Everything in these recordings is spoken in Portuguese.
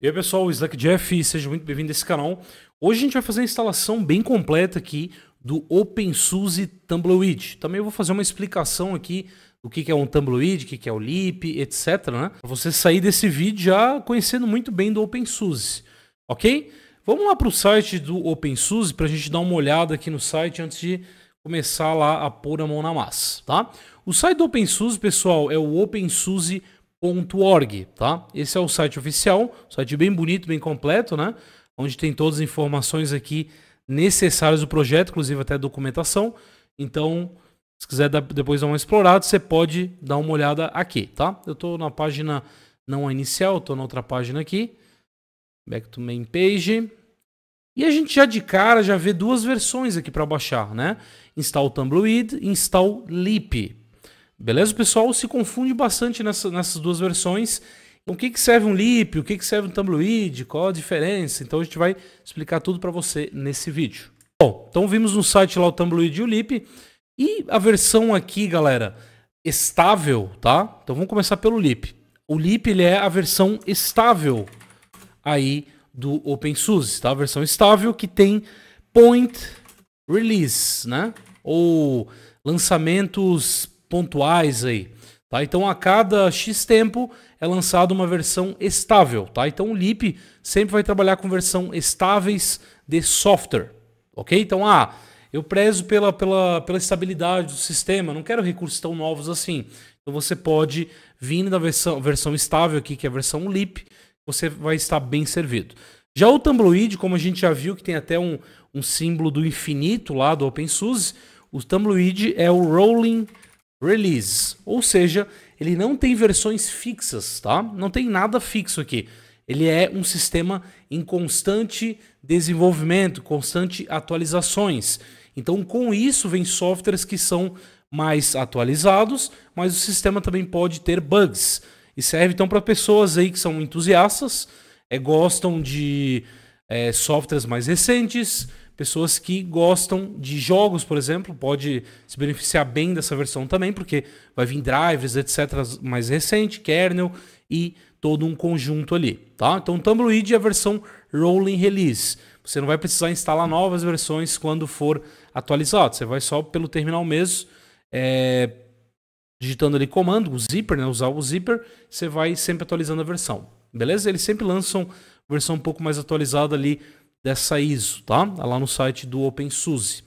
E aí pessoal, o Slack Jeff, seja muito bem-vindo a esse canal. Hoje a gente vai fazer uma instalação bem completa aqui do OpenSUSE Tumbleweed. Também eu vou fazer uma explicação aqui do que é um Tumbleweed, o que é o Lip, etc. Né? Para você sair desse vídeo já conhecendo muito bem do OpenSUSE, ok? Vamos lá para o site do OpenSUSE para a gente dar uma olhada aqui no site antes de começar lá a pôr a mão na massa, tá? O site do OpenSUSE, pessoal, é o OpenSUSE.com .org, tá? Esse é o site oficial, site bem bonito, bem completo, né? Onde tem todas as informações aqui necessárias do projeto, inclusive até documentação. Então, se quiser dar, depois dar uma explorada, você pode dar uma olhada aqui, tá? Eu estou na página não inicial, estou na outra página aqui. Back to main page. E a gente já de cara já vê duas versões aqui para baixar, né? Install Tumbleweed e Install Leap. Beleza? O pessoal se confunde bastante nessa, nessas duas versões. Então, o que, que serve um lip, o que, que serve um tumbleweed, qual a diferença? Então a gente vai explicar tudo para você nesse vídeo. Bom, então vimos no site lá o tumbleweed e o lip. E a versão aqui, galera, estável, tá? Então vamos começar pelo lip. O lip ele é a versão estável aí do OpenSUSE, tá? A versão estável que tem point release, né? Ou lançamentos pontuais aí. Tá? Então, a cada X tempo é lançada uma versão estável. Tá? Então, o Lip sempre vai trabalhar com versão estáveis de software. Ok? Então, ah, eu prezo pela, pela, pela estabilidade do sistema, não quero recursos tão novos assim. Então, você pode vir na versão, versão estável aqui, que é a versão Lip, você vai estar bem servido. Já o Tumbleweed, como a gente já viu, que tem até um, um símbolo do infinito lá do OpenSUSE, o Tumbleweed é o Rolling release. Ou seja, ele não tem versões fixas, tá? Não tem nada fixo aqui. Ele é um sistema em constante desenvolvimento, constante atualizações. Então, com isso, vem softwares que são mais atualizados, mas o sistema também pode ter bugs. E serve então para pessoas aí que são entusiastas, é, gostam de é, softwares mais recentes, Pessoas que gostam de jogos, por exemplo, pode se beneficiar bem dessa versão também, porque vai vir drivers, etc, mais recente, kernel e todo um conjunto ali, tá? Então, Tumbleweed é a versão rolling release. Você não vai precisar instalar novas versões quando for atualizado. Você vai só pelo terminal mesmo, é, digitando ali comando, o zipper, né? Usar o zipper, você vai sempre atualizando a versão. Beleza? Eles sempre lançam versão um pouco mais atualizada ali dessa ISO, tá? Tá lá no site do OpenSUSE.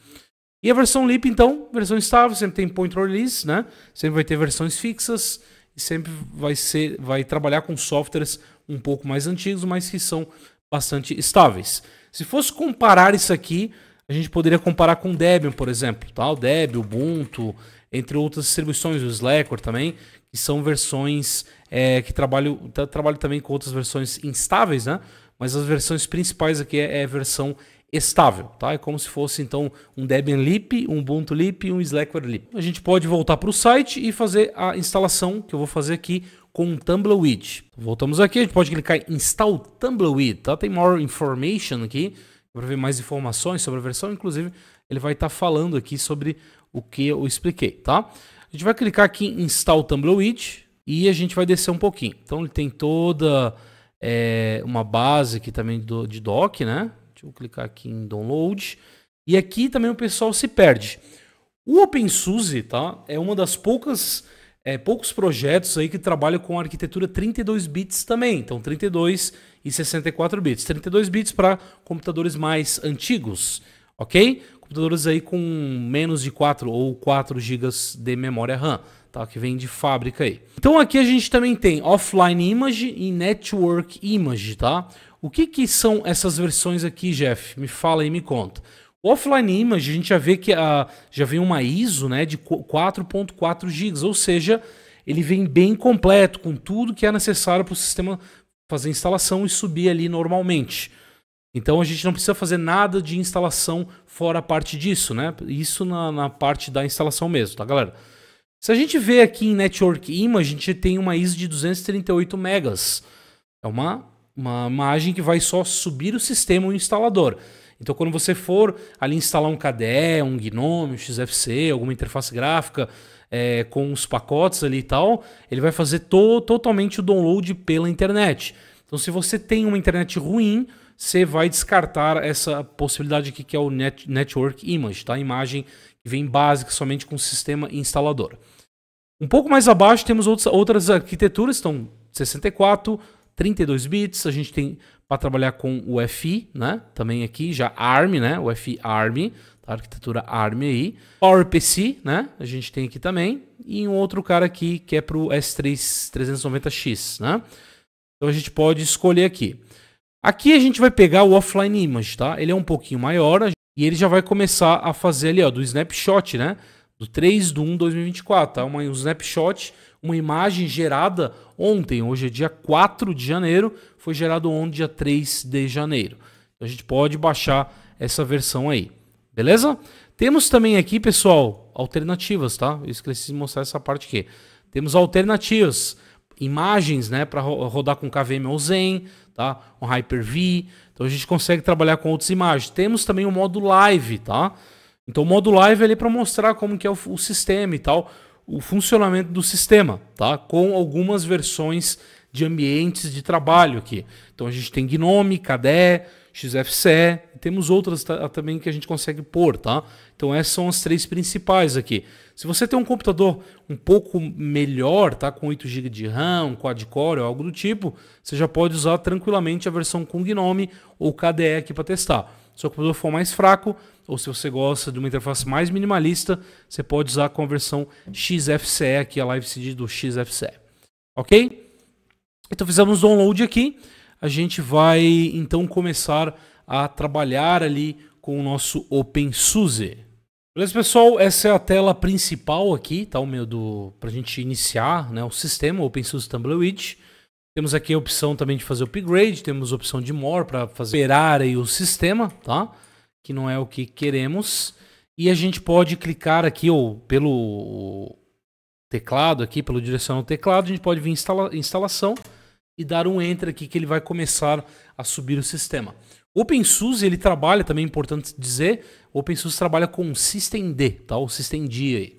E a versão LIP, então, versão estável, sempre tem point release, né? Sempre vai ter versões fixas e sempre vai, ser, vai trabalhar com softwares um pouco mais antigos, mas que são bastante estáveis. Se fosse comparar isso aqui, a gente poderia comparar com o Debian, por exemplo, tá? O Debian, o Ubuntu, entre outras distribuições, o Slackware também, que são versões é, que trabalham, trabalham também com outras versões instáveis, né? mas as versões principais aqui é, é a versão estável, tá? É como se fosse então um Debian Lip, um Ubuntu Lip, e um Slackware Lip. A gente pode voltar para o site e fazer a instalação que eu vou fazer aqui com o Tumbleweed. Voltamos aqui, a gente pode clicar em install Tumbleweed, tá? Tem more information aqui para ver mais informações sobre a versão, inclusive ele vai estar tá falando aqui sobre o que eu expliquei, tá? A gente vai clicar aqui em install Tumbleweed e a gente vai descer um pouquinho. Então ele tem toda é, uma base aqui também do, de doc né? Deixa eu clicar aqui em download. E aqui também o pessoal se perde. O OpenSUSE, tá? É uma das poucas é, poucos projetos aí que trabalha com arquitetura 32 bits também. Então 32 e 64 bits. 32 bits para computadores mais antigos, OK? Computadores aí com menos de 4 ou 4 GB de memória RAM tá? Que vem de fábrica aí. Então aqui a gente também tem offline image e network image, tá? O que que são essas versões aqui, Jeff? Me fala e me conta. O offline image, a gente já vê que a, ah, já vem uma ISO, né, de 4.4 GB, ou seja, ele vem bem completo com tudo que é necessário para o sistema fazer instalação e subir ali normalmente. Então a gente não precisa fazer nada de instalação fora a parte disso, né? Isso na, na parte da instalação mesmo, tá, galera? Se a gente vê aqui em Network Image, a gente tem uma ISO de 238 megas. É uma, uma imagem que vai só subir o sistema o instalador. Então, quando você for ali instalar um KDE, um GNOME, um XFC, alguma interface gráfica é, com os pacotes ali e tal, ele vai fazer to totalmente o download pela internet. Então, se você tem uma internet ruim, você vai descartar essa possibilidade aqui que é o Net Network Image, tá? A imagem que vem básica somente com o sistema instalador. Um pouco mais abaixo temos outros, outras arquiteturas, estão 64, 32 bits, a gente tem para trabalhar com o FI, né? Também aqui já ARM, né? O FI ARM, tá? a arquitetura ARM aí. PowerPC, né? A gente tem aqui também. E um outro cara aqui que é para o S3 390X, né? Então a gente pode escolher aqui. Aqui a gente vai pegar o offline image, tá? Ele é um pouquinho maior e ele já vai começar a fazer ali, ó, do snapshot, né? do 3 de 1 de 2024, tá? Uma, um snapshot, uma imagem gerada ontem, hoje é dia 4 de janeiro, foi gerado ontem, dia 3 de janeiro. Então a gente pode baixar essa versão aí, beleza? Temos também aqui, pessoal, alternativas, tá? Eu esqueci de mostrar essa parte aqui. Temos alternativas, imagens, né, para rodar com KVM ou Zen, tá? Um Hyper-V. Então a gente consegue trabalhar com outras imagens. Temos também o modo live, tá? Então o modo live é ali para mostrar como que é o, o sistema e tal, o funcionamento do sistema, tá? Com algumas versões de ambientes de trabalho aqui. Então a gente tem Gnome, KDE, XFCE, temos outras também que a gente consegue pôr, tá? Então essas são as três principais aqui. Se você tem um computador um pouco melhor, tá? Com 8 GB de RAM, um quad-core ou algo do tipo, você já pode usar tranquilamente a versão com Gnome ou KDE aqui para testar seu computador for mais fraco, ou se você gosta de uma interface mais minimalista, você pode usar com a versão XFCE, aqui é a live CD do XFCE. Ok? Então fizemos o download aqui. A gente vai então começar a trabalhar ali com o nosso OpenSUSE. Beleza, pessoal? Essa é a tela principal aqui, tá? O meu do. a gente iniciar né, o sistema, o OpenSUSE Tumbleweed. Temos aqui a opção também de fazer upgrade, temos a opção de more para fazer operar aí o sistema, tá? Que não é o que queremos. E a gente pode clicar aqui ou pelo teclado aqui, pelo direcional teclado, a gente pode vir instala instalação e dar um enter aqui que ele vai começar a subir o sistema. OpenSUSE ele trabalha também, é importante dizer, OpenSUSE trabalha com systemd, tá? O systemd aí,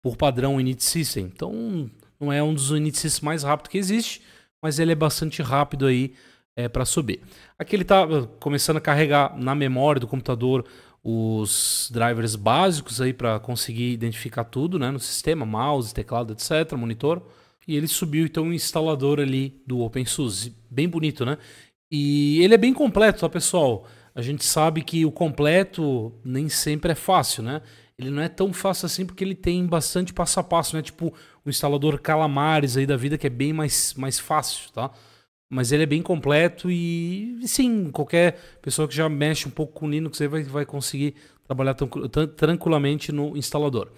por padrão init system. Então não é um dos init systems mais rápidos que existe, mas ele é bastante rápido aí é, para subir. Aqui ele está ah, começando a carregar na memória do computador os drivers básicos aí para conseguir identificar tudo né, no sistema, mouse, teclado, etc, monitor. E ele subiu então o um instalador ali do OpenSUSE, bem bonito, né? E ele é bem completo, tá pessoal? A gente sabe que o completo nem sempre é fácil, né? ele não é tão fácil assim porque ele tem bastante passo a passo, né? Tipo o instalador Calamares aí da vida, que é bem mais, mais fácil, tá? Mas ele é bem completo e, sim, qualquer pessoa que já mexe um pouco com Linux aí vai, vai conseguir trabalhar tranquilamente no instalador.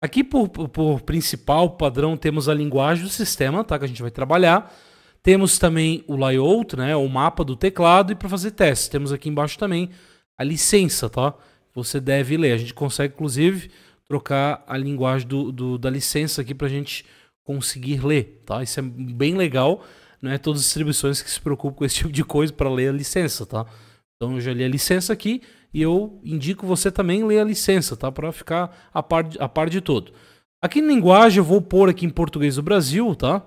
Aqui, por, por principal padrão, temos a linguagem do sistema, tá? Que a gente vai trabalhar. Temos também o layout, né? O mapa do teclado. E para fazer testes, temos aqui embaixo também a licença, tá? você deve ler. A gente consegue, inclusive, trocar a linguagem do, do da licença aqui para a gente conseguir ler, tá? Isso é bem legal. Não é todas as distribuições que se preocupam com esse tipo de coisa para ler a licença, tá? Então eu já li a licença aqui e eu indico você também ler a licença, tá? Para ficar a par, de, a par de todo. Aqui em linguagem eu vou pôr aqui em português do Brasil, tá?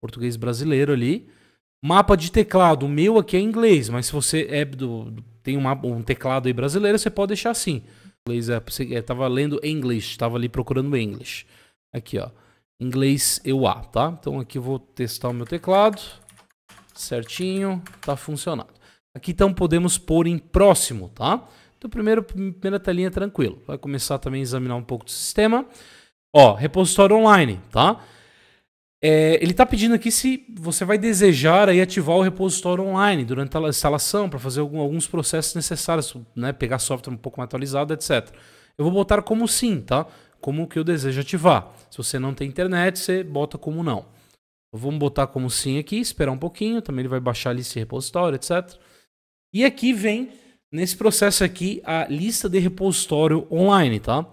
Português brasileiro ali. Mapa de teclado, o meu aqui é inglês, mas se você é do, do tem uma, um teclado aí brasileiro, você pode deixar assim. Inglês é, é, tava lendo inglês, estava ali procurando inglês. Aqui, ó. Inglês EUA, tá? Então aqui eu vou testar o meu teclado. Certinho, tá funcionando. Aqui então podemos pôr em próximo, tá? Então primeiro, primeira telinha tranquilo. Vai começar também a examinar um pouco do sistema. Ó, repositório online, tá? É, ele está pedindo aqui se você vai desejar aí ativar o repositório online durante a instalação para fazer algum, alguns processos necessários, né? pegar software um pouco mais atualizado, etc. Eu vou botar como sim, tá? Como que eu desejo ativar. Se você não tem internet, você bota como não. vamos botar como sim aqui, esperar um pouquinho, também ele vai baixar ali esse repositório, etc. E aqui vem, nesse processo aqui, a lista de repositório online, tá?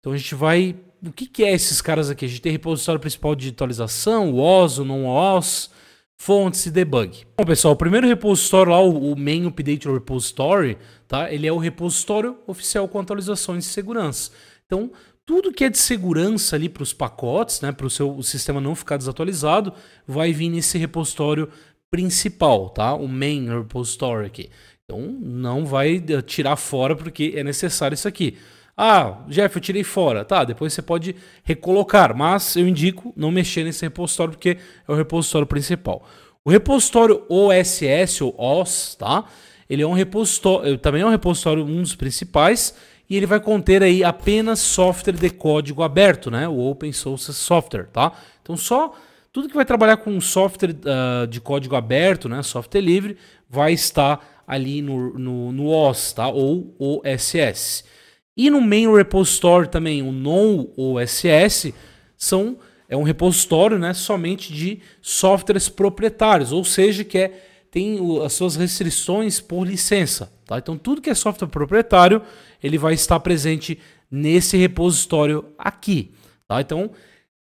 Então a gente vai o que, que é esses caras aqui? A gente tem repositório principal de atualização, o OS, o não OS, fontes e debug. Bom, pessoal, o primeiro repositório lá, o main update repository, tá? Ele é o repositório oficial com atualizações de segurança. Então, tudo que é de segurança ali para os pacotes, né, para o seu sistema não ficar desatualizado, vai vir nesse repositório principal, tá? O main repository aqui. Então, não vai eh, tirar fora porque é necessário isso aqui. Ah, Jeff, eu tirei fora. Tá, depois você pode recolocar, mas eu indico não mexer nesse repositório porque é o repositório principal. O repositório OSS ou OS, tá? Ele é um repositório, também é um repositório um dos principais e ele vai conter aí apenas software de código aberto, né? O open source software, tá? Então só tudo que vai trabalhar com software uh, de código aberto, né, software livre, vai estar ali no, no, no OS, tá? Ou OSS. E no main repository também, o non OSS são é um repositório, né, somente de softwares proprietários, ou seja, que é, tem as suas restrições por licença, tá? Então tudo que é software proprietário, ele vai estar presente nesse repositório aqui, tá? Então,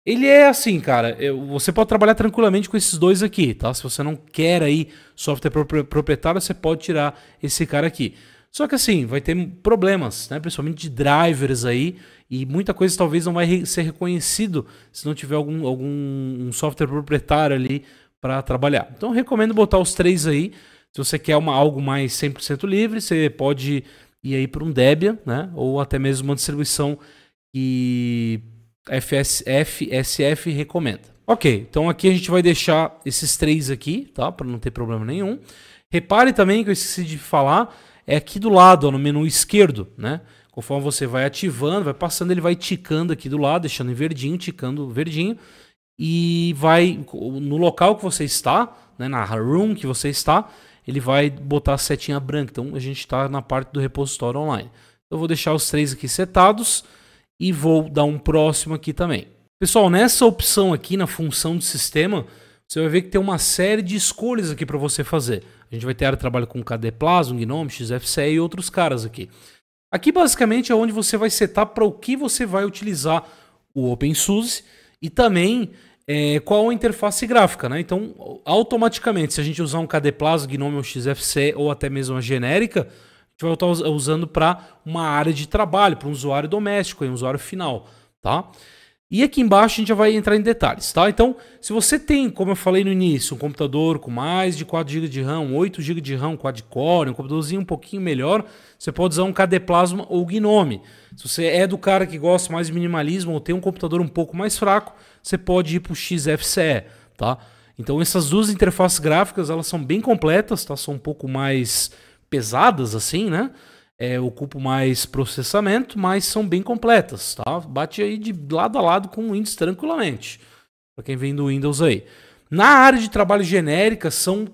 ele é assim, cara, você pode trabalhar tranquilamente com esses dois aqui, tá? Se você não quer aí software proprietário, você pode tirar esse cara aqui. Só que assim, vai ter problemas, né? principalmente de drivers aí, e muita coisa talvez não vai ser reconhecido se não tiver algum, algum um software proprietário ali para trabalhar. Então recomendo botar os três aí. Se você quer uma, algo mais 100% livre, você pode ir aí para um Debian, né? ou até mesmo uma distribuição que FS, FSF recomenda. Ok, então aqui a gente vai deixar esses três aqui, tá? Para não ter problema nenhum. Repare também que eu esqueci de falar é aqui do lado, ó, no menu esquerdo, né? Conforme você vai ativando, vai passando, ele vai ticando aqui do lado, deixando em verdinho, ticando verdinho. E vai no local que você está, né, na room que você está, ele vai botar a setinha branca. Então a gente está na parte do repositório online. Eu vou deixar os três aqui setados e vou dar um próximo aqui também. Pessoal, nessa opção aqui, na função de sistema, você vai ver que tem uma série de escolhas aqui para você fazer. A gente vai ter área de trabalho com KD Plasma, Gnome, XFCE e outros caras aqui. Aqui basicamente é onde você vai setar para o que você vai utilizar o OpenSUSE e também é, qual a interface gráfica, né? Então, automaticamente, se a gente usar um KD Plasma, Gnome ou XFCE ou até mesmo uma genérica, a gente vai estar usando para uma área de trabalho, para um usuário doméstico, um usuário final, tá? E aqui embaixo a gente já vai entrar em detalhes, tá? Então, se você tem, como eu falei no início, um computador com mais de 4 GB de RAM, 8 GB de RAM, quad-core, um computadorzinho um pouquinho melhor, você pode usar um KD Plasma ou Gnome. Se você é do cara que gosta mais de minimalismo ou tem um computador um pouco mais fraco, você pode ir para o XFCE, tá? Então, essas duas interfaces gráficas, elas são bem completas, tá? São um pouco mais pesadas assim, né? é, ocupam mais processamento, mas são bem completas, tá? Bate aí de lado a lado com o Windows tranquilamente, para quem vem do Windows aí. Na área de trabalho genérica, são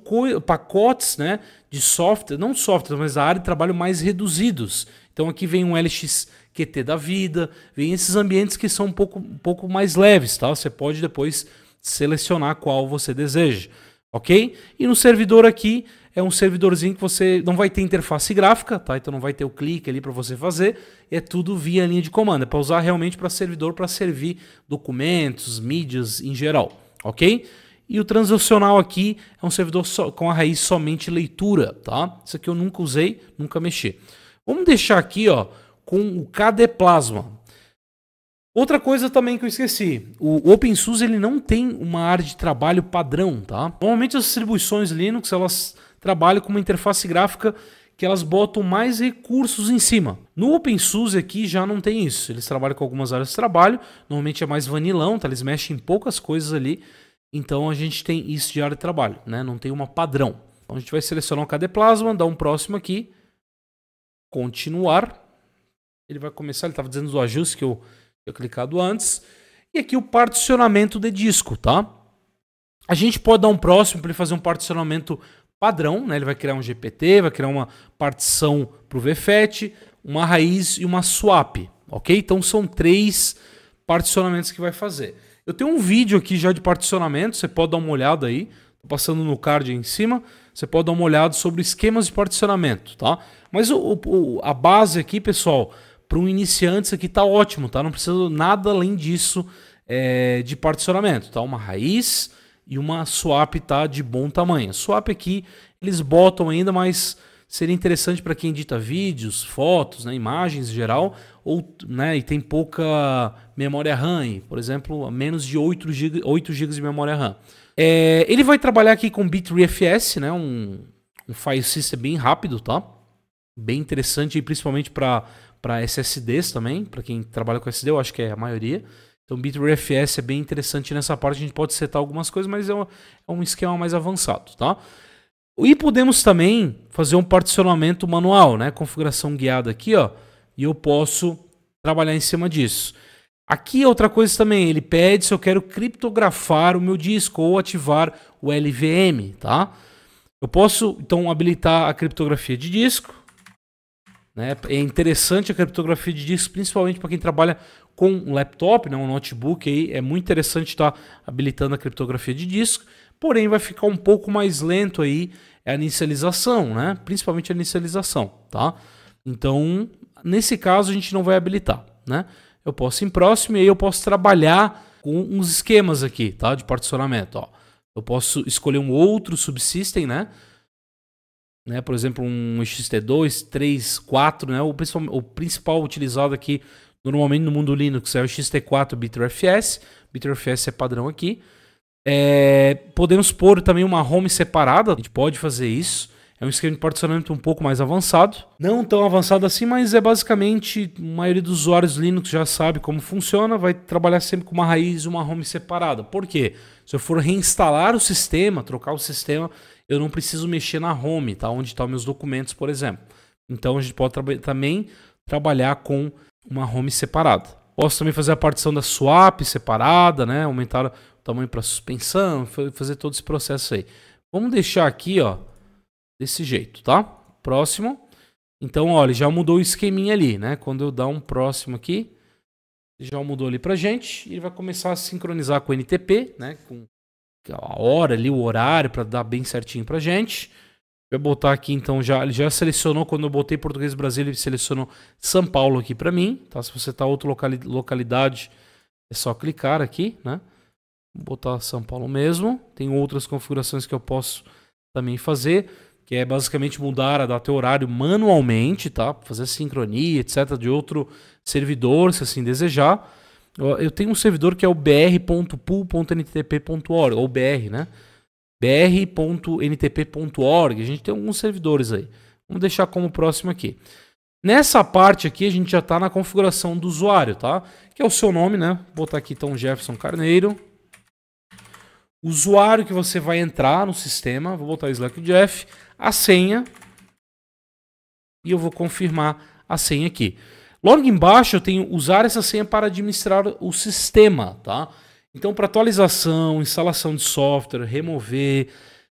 pacotes né, de software, não software, mas a área de trabalho mais reduzidos. Então aqui vem um LXQT da vida, vem esses ambientes que são um pouco, um pouco mais leves, tá? Você pode depois selecionar qual você deseja, ok? E no servidor aqui, é um servidorzinho que você não vai ter interface gráfica, tá? Então não vai ter o clique ali para você fazer, é tudo via linha de comando, é para usar realmente para servidor para servir documentos, mídias em geral, OK? E o transacional aqui é um servidor so com a raiz somente leitura, tá? Isso aqui eu nunca usei, nunca mexi. Vamos deixar aqui, ó, com o KDE Plasma, Outra coisa também que eu esqueci, o OpenSUSE ele não tem uma área de trabalho padrão, tá? Normalmente as distribuições Linux elas trabalho com uma interface gráfica que elas botam mais recursos em cima. No OpenSUSE aqui já não tem isso. Eles trabalham com algumas áreas de trabalho, normalmente é mais vanilão, tá? eles mexem em poucas coisas ali. Então a gente tem isso de área de trabalho, né? Não tem uma padrão. Então a gente vai selecionar o KD Plasma, dar um próximo aqui, continuar. Ele vai começar, ele estava dizendo do ajuste que eu tinha clicado antes. E aqui o particionamento de disco, tá? A gente pode dar um próximo para ele fazer um particionamento padrão, né? Ele vai criar um GPT, vai criar uma partição para o VFET, uma raiz e uma swap, ok? Então são três particionamentos que vai fazer. Eu tenho um vídeo aqui já de particionamento, você pode dar uma olhada aí, tô passando no card aí em cima, você pode dar uma olhada sobre esquemas de particionamento, tá? Mas o, o, a base aqui, pessoal, para um iniciante isso aqui tá ótimo, tá? Não precisa nada além disso é, de particionamento, tá? Uma raiz e uma swap tá de bom tamanho. Swap aqui eles botam ainda, mas seria interessante para quem edita vídeos, fotos, né, imagens em geral, ou, né, e tem pouca memória RAM, por exemplo, menos de 8 GB, 8 GB de memória RAM. É, ele vai trabalhar aqui com Bitrefs, né, um, um file system bem rápido, tá? Bem interessante, principalmente para SSDs também, para quem trabalha com SSD, eu acho que é a maioria. Então, b é bem interessante nessa parte. A gente pode setar algumas coisas, mas é, é um esquema mais avançado, tá? E podemos também fazer um particionamento manual, né? Configuração guiada aqui, ó. E eu posso trabalhar em cima disso. Aqui outra coisa também, ele pede se eu quero criptografar o meu disco ou ativar o LVM, tá? Eu posso então habilitar a criptografia de disco, né? É interessante a criptografia de disco, principalmente para quem trabalha com um laptop, né? um notebook. Aí é muito interessante estar tá habilitando a criptografia de disco, porém vai ficar um pouco mais lento aí a inicialização, né? principalmente a inicialização. Tá? Então, nesse caso, a gente não vai habilitar. Né? Eu posso ir em próximo e aí eu posso trabalhar com uns esquemas aqui tá? de particionamento. Ó. Eu posso escolher um outro subsystem, né? né? Por exemplo, um XT2, 3, 4, né? O principal, o principal utilizado aqui normalmente no mundo Linux é o XT4 BitterFS. BitterFS é padrão aqui. É, podemos pôr também uma home separada, a gente pode fazer isso. É um esquema de particionamento um pouco mais avançado. Não tão avançado assim, mas é basicamente a maioria dos usuários Linux já sabe como funciona, vai trabalhar sempre com uma raiz e uma home separada. Por quê? Se eu for reinstalar o sistema, trocar o sistema, eu não preciso mexer na home, tá? Onde estão tá meus documentos, por exemplo. Então a gente pode tra também trabalhar com uma home separada. Posso também fazer a partição da swap separada, né? Aumentar o tamanho para suspensão, fazer todo esse processo aí. Vamos deixar aqui, ó, desse jeito, tá? Próximo. Então, olha, já mudou o esqueminha ali, né? Quando eu dar um próximo aqui, já mudou ali para gente. E ele vai começar a sincronizar com o NTP, né? Com a hora ali, o horário, para dar bem certinho pra gente. Vou botar aqui então, já, ele já selecionou, quando eu botei português Brasil, ele selecionou São Paulo aqui para mim, tá? Se você tá outra locali localidade, é só clicar aqui, né? Vou botar São Paulo mesmo. Tem outras configurações que eu posso também fazer, que é basicamente mudar a data e horário manualmente, tá? Fazer sincronia, etc, de outro servidor, se assim desejar. Eu tenho um servidor que é o br.pool.ntp.org, ou br, né? br.ntp.org. A gente tem alguns servidores aí. Vamos deixar como próximo aqui. Nessa parte aqui, a gente já está na configuração do usuário, tá? Que é o seu nome, né? Vou botar aqui então Jefferson Carneiro. Usuário que você vai entrar no sistema. Vou botar Slack Jeff. A senha. E eu vou confirmar a senha aqui. Logo embaixo eu tenho usar essa senha para administrar o sistema, tá? Então, para atualização, instalação de software, remover,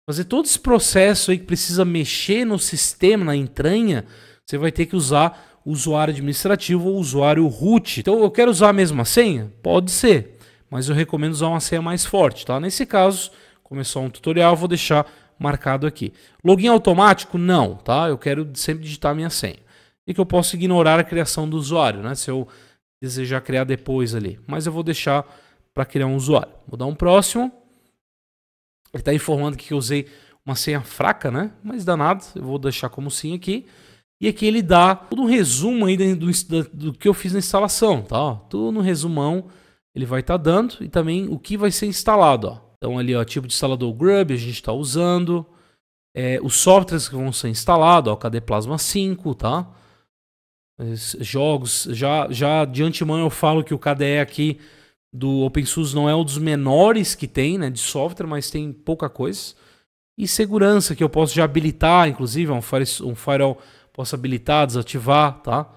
fazer todo esse processo aí que precisa mexer no sistema, na entranha, você vai ter que usar o usuário administrativo ou usuário root. Então, eu quero usar a mesma senha? Pode ser, mas eu recomendo usar uma senha mais forte, tá? Nesse caso, começou é um tutorial, vou deixar marcado aqui. Login automático? Não, tá? Eu quero sempre digitar minha senha e que eu posso ignorar a criação do usuário, né? Se eu desejar criar depois ali. Mas eu vou deixar para criar um usuário. Vou dar um próximo. Ele está informando que eu usei uma senha fraca, né? Mas danado, eu vou deixar como sim aqui. E aqui ele dá todo um resumo aí do, do que eu fiz na instalação, tá? Ó, tudo no resumão ele vai estar tá dando e também o que vai ser instalado, ó. Então ali, ó, tipo de instalador Grub a gente está usando, é, os softwares que vão ser instalados, ó, cadê Plasma 5, tá? jogos. Já, já de antemão eu falo que o KDE aqui do OpenSUS não é um dos menores que tem, né, de software, mas tem pouca coisa. E segurança, que eu posso já habilitar, inclusive, é um, fire, um firewall posso habilitar, desativar, tá?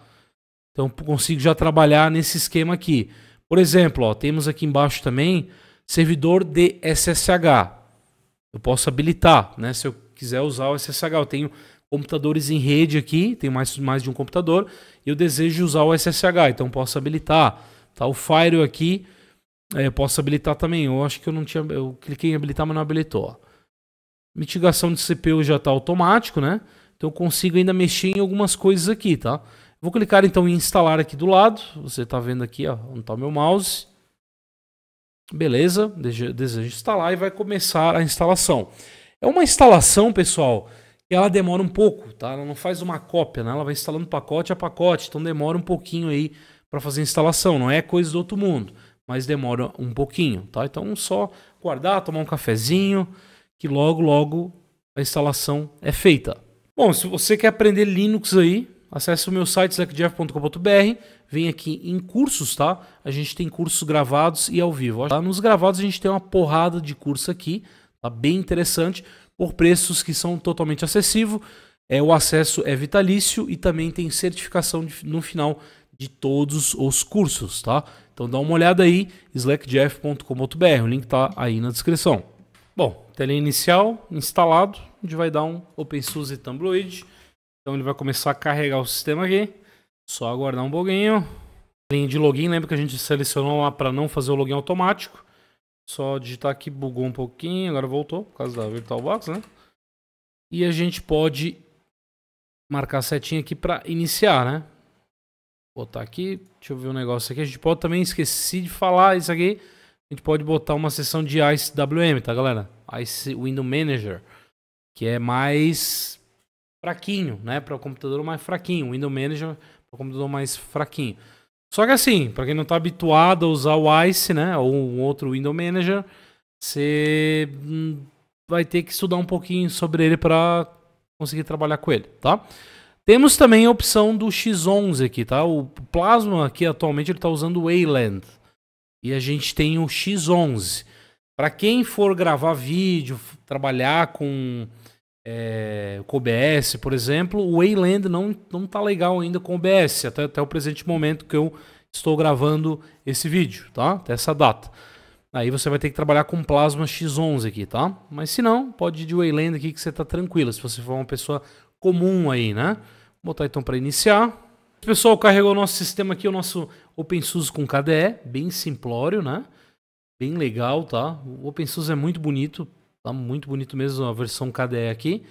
Então consigo já trabalhar nesse esquema aqui. Por exemplo, ó, temos aqui embaixo também servidor de SSH. Eu posso habilitar, né? Se eu quiser usar o SSH, eu tenho computadores em rede aqui, tem mais, mais de um computador, eu desejo usar o SSH, então posso habilitar. Tá? O Fire aqui, é, posso habilitar também. Eu acho que eu não tinha. Eu cliquei em habilitar, mas não habilitou. Mitigação de CPU já está automático, né? Então eu consigo ainda mexer em algumas coisas aqui, tá? Vou clicar então em instalar aqui do lado. Você está vendo aqui ó, onde está o meu mouse. Beleza, desejo instalar e vai começar a instalação. É uma instalação, pessoal, ela demora um pouco, tá? Ela não faz uma cópia, né? Ela vai instalando pacote a pacote, então demora um pouquinho aí para fazer a instalação. Não é coisa do outro mundo, mas demora um pouquinho, tá? Então só guardar, tomar um cafezinho, que logo, logo a instalação é feita. Bom, se você quer aprender Linux aí, acesse o meu site slackjeff.com.br, vem aqui em cursos, tá? A gente tem cursos gravados e ao vivo. Tá? Nos gravados a gente tem uma porrada de curso aqui, tá bem interessante por preços que são totalmente acessíveis. É, o acesso é vitalício e também tem certificação de, no final de todos os cursos, tá? Então dá uma olhada aí, slackjeff.com.br, o link está aí na descrição. Bom, tela inicial, instalado, a gente vai dar um OpenSUSE Tumbleweed. Então ele vai começar a carregar o sistema aqui. Só aguardar um pouquinho. Linha de login, lembra que a gente selecionou lá para não fazer o login automático. Só digitar aqui, bugou um pouquinho, agora voltou, por causa da VirtualBox, né? E a gente pode marcar a setinha aqui para iniciar, né? Botar aqui, deixa eu ver um negócio aqui. A gente pode também, esqueci de falar isso aqui, a gente pode botar uma seção de ICWM, tá galera? Ice Window Manager, que é mais fraquinho, né? Para o computador mais fraquinho, Window Manager para o computador mais fraquinho. Só que assim, para quem não está habituado a usar o ICE, né, ou um outro Window Manager, você hum, vai ter que estudar um pouquinho sobre ele para conseguir trabalhar com ele, tá? Temos também a opção do X11 aqui, tá? O Plasma aqui atualmente ele está usando o Wayland. E a gente tem o X11. Para quem for gravar vídeo, trabalhar com é, com OBS, por exemplo, o Wayland não não tá legal ainda com OBS até, até o presente momento que eu estou gravando esse vídeo, tá? Até essa data. Aí você vai ter que trabalhar com Plasma X11 aqui, tá? Mas se não, pode ir de Wayland aqui que você tá tranquilo, se você for uma pessoa comum aí, né? Vou botar então para iniciar. Pessoal, carregou o nosso sistema aqui, o nosso OpenSUSE com KDE, bem simplório, né? Bem legal, tá? O OpenSUSE é muito bonito, Tá muito bonito mesmo, a versão KDE aqui.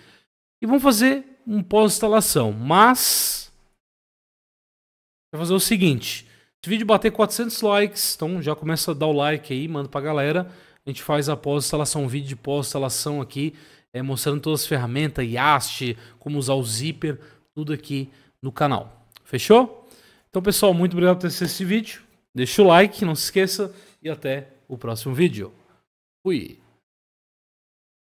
E vamos fazer um pós-instalação, mas... Vou fazer o seguinte, se o vídeo bater 400 likes, então já começa a dar o like aí, manda pra galera. A gente faz a pós-instalação, um vídeo de pós-instalação aqui, é, mostrando todas as ferramentas, Yast, como usar o zíper, tudo aqui no canal. Fechou? Então pessoal, muito obrigado por ter assistido esse vídeo. Deixa o like, não se esqueça e até o próximo vídeo. Fui!